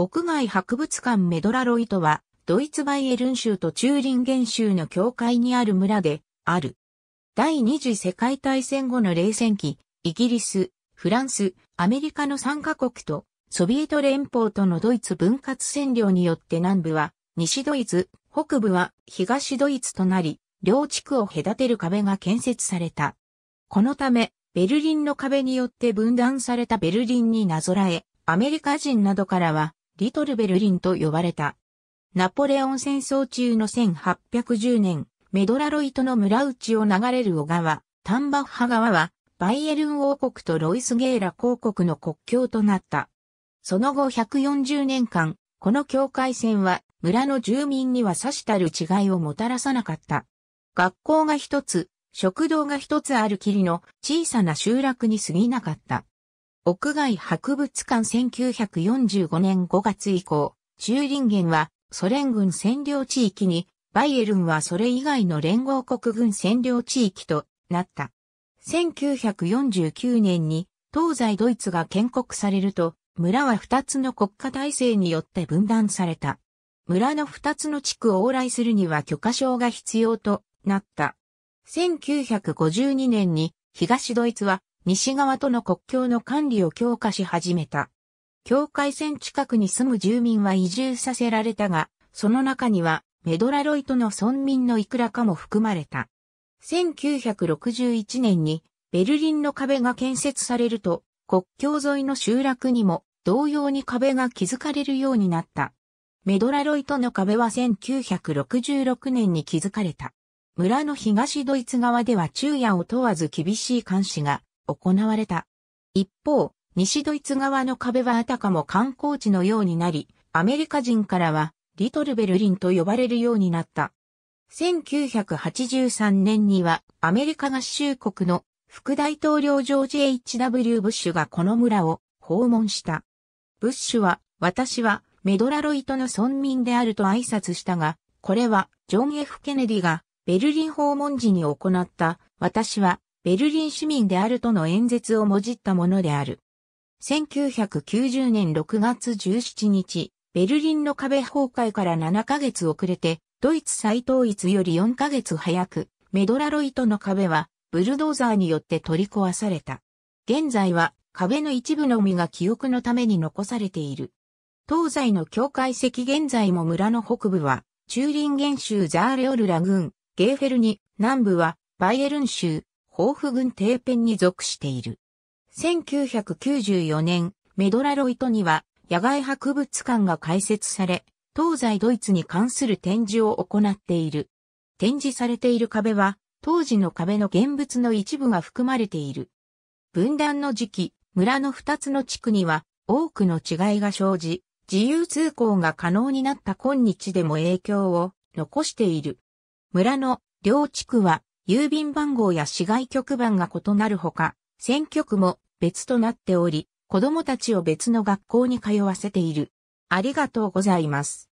屋外博物館メドラロイトは、ドイツバイエルン州とチューリンゲン州の境界にある村で、ある。第二次世界大戦後の冷戦期、イギリス、フランス、アメリカの3カ国と、ソビエト連邦とのドイツ分割占領によって南部は、西ドイツ、北部は東ドイツとなり、両地区を隔てる壁が建設された。このため、ベルリンの壁によって分断されたベルリンになぞらえ、アメリカ人などからは、リトルベルリンと呼ばれた。ナポレオン戦争中の1810年、メドラロイトの村内を流れる小川、タンバッハ川は、バイエルン王国とロイスゲーラ公国の国境となった。その後140年間、この境界線は村の住民には差したる違いをもたらさなかった。学校が一つ、食堂が一つあるきりの小さな集落に過ぎなかった。屋外博物館1945年5月以降、チューリンゲンはソ連軍占領地域に、バイエルンはそれ以外の連合国軍占領地域となった。1949年に東西ドイツが建国されると、村は2つの国家体制によって分断された。村の2つの地区を往来するには許可証が必要となった。1952年に東ドイツは西側との国境の管理を強化し始めた。境界線近くに住む住民は移住させられたが、その中にはメドラロイトの村民のいくらかも含まれた。1961年にベルリンの壁が建設されると、国境沿いの集落にも同様に壁が築かれるようになった。メドラロイトの壁は1966年に築かれた。村の東ドイツ側では昼夜を問わず厳しい監視が行われた。一方、西ドイツ側の壁はあたかも観光地のようになり、アメリカ人からは、リトルベルリンと呼ばれるようになった。1983年には、アメリカ合衆国の副大統領ジョージ・ H.W. ブッシュがこの村を訪問した。ブッシュは、私はメドラロイトの村民であると挨拶したが、これはジョン・ F・ ケネディがベルリン訪問時に行った、私はベルリン市民であるとの演説をもじったものである。1990年6月17日、ベルリンの壁崩壊から7ヶ月遅れて、ドイツ再統一より4ヶ月早く、メドラロイトの壁は、ブルドーザーによって取り壊された。現在は、壁の一部のみが記憶のために残されている。東西の境界石現在も村の北部は、チューリンゲン州ザーレオルラ郡、ゲーフェルに、南部は、バイエルン州、豊富軍底辺に属している。1994年、メドラロイトには野外博物館が開設され、東西ドイツに関する展示を行っている。展示されている壁は、当時の壁の現物の一部が含まれている。分断の時期、村の二つの地区には多くの違いが生じ、自由通行が可能になった今日でも影響を残している。村の両地区は郵便番号や市外局番が異なるほか、選挙区も別となっており、子供たちを別の学校に通わせている。ありがとうございます。